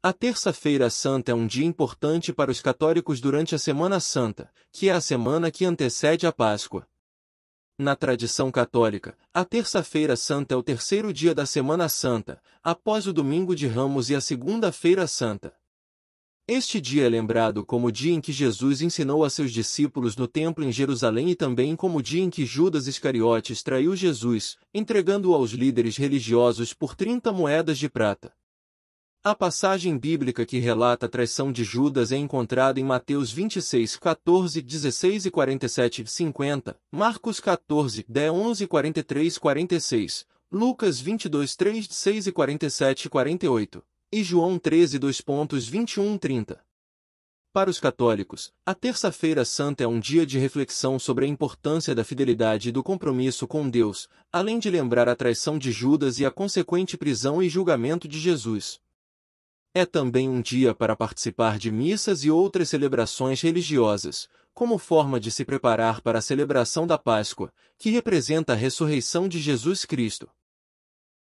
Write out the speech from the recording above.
A Terça-feira Santa é um dia importante para os católicos durante a Semana Santa, que é a semana que antecede a Páscoa. Na tradição católica, a Terça-feira Santa é o terceiro dia da Semana Santa, após o Domingo de Ramos e a Segunda-feira Santa. Este dia é lembrado como o dia em que Jesus ensinou a seus discípulos no templo em Jerusalém e também como o dia em que Judas Iscariotes traiu Jesus, entregando-o aos líderes religiosos por 30 moedas de prata. A passagem bíblica que relata a traição de Judas é encontrada em Mateus 26, 14, 16 e 47, 50, Marcos 14, 10, 11, 43, 46, Lucas 22, 3, 6 e 47, 48, e João 13, 2 pontos 21, 30. Para os católicos, a Terça-feira Santa é um dia de reflexão sobre a importância da fidelidade e do compromisso com Deus, além de lembrar a traição de Judas e a consequente prisão e julgamento de Jesus. É também um dia para participar de missas e outras celebrações religiosas, como forma de se preparar para a celebração da Páscoa, que representa a ressurreição de Jesus Cristo.